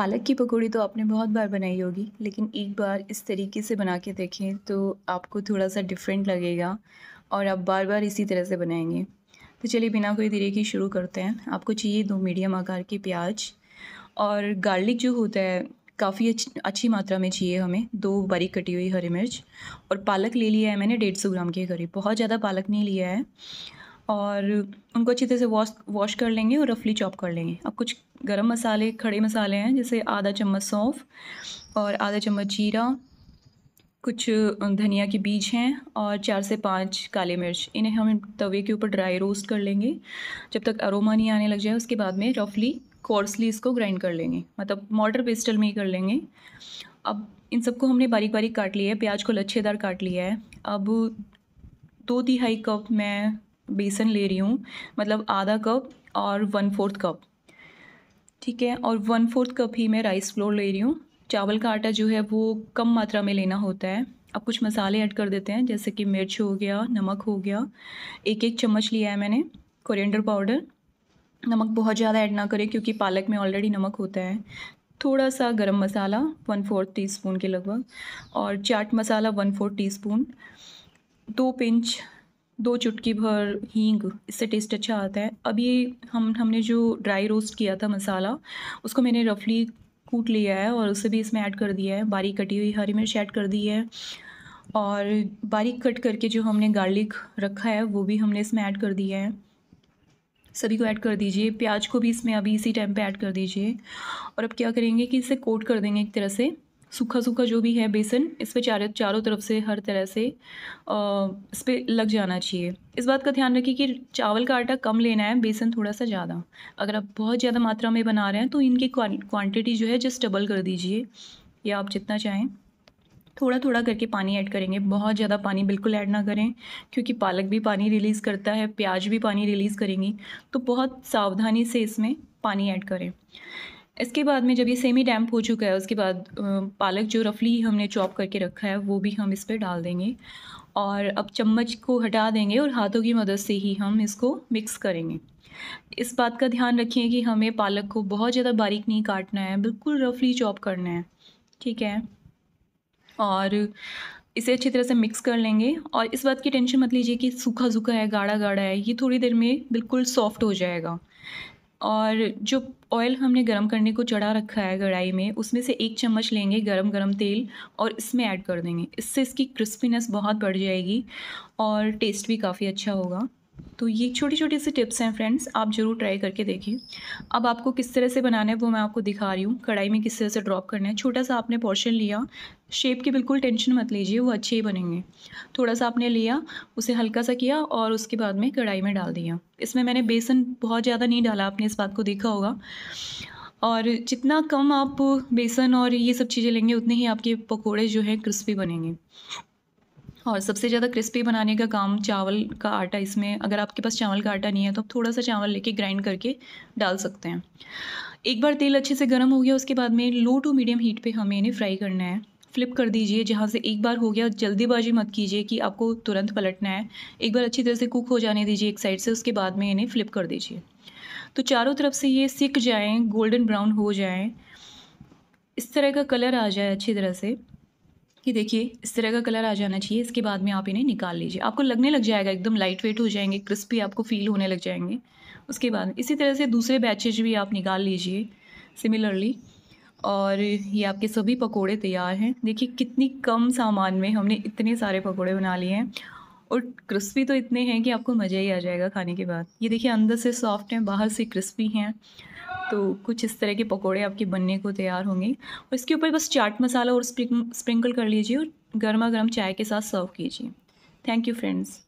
पालक की पकौड़ी तो आपने बहुत बार बनाई होगी लेकिन एक बार इस तरीके से बना के देखें तो आपको थोड़ा सा डिफरेंट लगेगा और आप बार बार इसी तरह से बनाएंगे तो चलिए बिना कोई देरी के शुरू करते हैं आपको चाहिए दो मीडियम आकार के प्याज और गार्लिक जो होता है काफ़ी अच्छी अच्छी मात्रा में चाहिए हमें दो बारीक कटी हुई हरी मिर्च और पालक ले लिया है मैंने डेढ़ सौ ग्राम के करीब बहुत ज़्यादा पालक नहीं लिया है और उनको अच्छी तरह से वॉश वॉश कर लेंगे और रफली चॉप कर लेंगे अब कुछ गरम मसाले खड़े मसाले हैं जैसे आधा चम्मच सौंफ और आधा चम्मच जीरा कुछ धनिया के बीज हैं और चार से पाँच काले मिर्च इन्हें हम तवे के ऊपर ड्राई रोस्ट कर लेंगे जब तक अरोमा नहीं आने लग जाए उसके बाद में रफली कोर्सली इसको ग्राइंड कर लेंगे मतलब मॉडर पेस्टल में ही कर लेंगे अब इन सबको हमने बारीक बारीक काट लिया है प्याज को लच्छेदार काट लिया है अब दो तिहाई कप मैं बेसन ले रही हूँ मतलब आधा कप और वन फोर्थ कप ठीक है और वन फोर्थ कप ही मैं राइस फ्लोर ले रही हूँ चावल का आटा जो है वो कम मात्रा में लेना होता है अब कुछ मसाले ऐड कर देते हैं जैसे कि मिर्च हो गया नमक हो गया एक एक चम्मच लिया है मैंने कोरिएंडर पाउडर नमक बहुत ज़्यादा ऐड ना करें क्योंकि पालक में ऑलरेडी नमक होता है थोड़ा सा garam masala one fourth teaspoon के लगभग और chaat masala one fourth teaspoon दो पिंच दो चुटकी भर हींग इससे टेस्ट अच्छा आता है अब ये हम हमने जो ड्राई रोस्ट किया था मसाला उसको मैंने रफली कूट लिया है और उसे भी इसमें ऐड कर दिया है बारीक कटी हुई हरी मिर्च ऐड कर दी है और बारीक कट करके जो हमने गार्लिक रखा है वो भी हमने इसमें ऐड कर दिया है सभी को ऐड कर दीजिए प्याज को भी इसमें अभी इसी टाइम पे ऐड कर दीजिए और अब क्या करेंगे कि इसे कोट कर देंगे एक तरह से सूखा सूखा जो भी है बेसन इस पर चारों चारों तरफ से हर तरह से इस पर लग जाना चाहिए इस बात का ध्यान रखिए कि चावल का आटा कम लेना है बेसन थोड़ा सा ज़्यादा अगर आप बहुत ज़्यादा मात्रा में बना रहे हैं तो इनकी क्वांटिटी जो है जस्ट डबल कर दीजिए या आप जितना चाहें थोड़ा थोड़ा करके पानी ऐड करेंगे बहुत ज़्यादा पानी बिल्कुल ऐड ना करें क्योंकि पालक भी पानी रिलीज़ करता है प्याज भी पानी रिलीज़ करेंगी तो बहुत सावधानी से इसमें पानी ऐड करें इसके बाद में जब ये सेमी डैम्प हो चुका है उसके बाद पालक जो रफली हमने चॉप करके रखा है वो भी हम इस पर डाल देंगे और अब चम्मच को हटा देंगे और हाथों की मदद से ही हम इसको मिक्स करेंगे इस बात का ध्यान रखिए कि हमें पालक को बहुत ज़्यादा बारीक नहीं काटना है बिल्कुल रफली चॉप करना है ठीक है और इसे अच्छी तरह से मिक्स कर लेंगे और इस बात की टेंशन मत लीजिए कि सूखा सूखा है गाढ़ा गाढ़ा है ये थोड़ी देर में बिल्कुल सॉफ्ट हो जाएगा और जो ऑयल हमने गरम करने को चढ़ा रखा है कढ़ाई में उसमें से एक चम्मच लेंगे गरम गरम तेल और इसमें ऐड कर देंगे इससे इसकी क्रिस्पीनेस बहुत बढ़ जाएगी और टेस्ट भी काफ़ी अच्छा होगा तो ये छोटी छोटी सी टिप्स हैं फ्रेंड्स आप ज़रूर ट्राई करके देखिए अब आपको किस तरह से बनाना है वो मैं आपको दिखा रही हूँ कढ़ाई में किस तरह से ड्रॉप करना है छोटा सा आपने पोर्शन लिया शेप की बिल्कुल टेंशन मत लीजिए वो अच्छे ही बनेंगे थोड़ा सा आपने लिया उसे हल्का सा किया और उसके बाद में कढ़ाई में डाल दिया इसमें मैंने बेसन बहुत ज़्यादा नहीं डाला आपने इस बात को देखा होगा और जितना कम आप बेसन और ये सब चीज़ें लेंगे उतने ही आपके पकोड़े जो हैं क्रिस्पी बनेंगे और सबसे ज़्यादा क्रिस्पी बनाने का काम चावल का आटा इसमें अगर आपके पास चावल का आटा नहीं है तो आप थोड़ा सा चावल लेके ग्राइंड करके डाल सकते हैं एक बार तेल अच्छे से गर्म हो गया उसके बाद में लो टू मीडियम हीट पे हमें इन्हें फ्राई करना है फ्लिप कर दीजिए जहाँ से एक बार हो गया जल्दीबाजी मत कीजिए कि आपको तुरंत पलटना है एक बार अच्छी तरह से कुक हो जाने दीजिए एक साइड से उसके बाद में इन्हें फ्लिप कर दीजिए तो चारों तरफ से ये सिक जाएँ गोल्डन ब्राउन हो जाएँ इस तरह का कलर आ जाए अच्छी तरह से कि देखिए इस तरह का कलर आ जाना चाहिए इसके बाद में आप इन्हें निकाल लीजिए आपको लगने लग जाएगा एकदम लाइट वेट हो जाएंगे क्रिस्पी आपको फील होने लग जाएंगे उसके बाद इसी तरह से दूसरे बैचेज भी आप निकाल लीजिए सिमिलरली और ये आपके सभी पकोड़े तैयार हैं देखिए कितनी कम सामान में हमने इतने सारे पकोड़े बना लिए हैं और क्रिस्पी तो इतने हैं कि आपको मज़ा ही आ जाएगा खाने के बाद ये देखिए अंदर से सॉफ्ट हैं बाहर से क्रिस्पी हैं तो कुछ इस तरह के पकोड़े आपके बनने को तैयार होंगे और इसके ऊपर बस चाट मसाला और स्प्रिंकल कर लीजिए और गर्मा गर्म चाय के साथ सर्व कीजिए थैंक यू फ्रेंड्स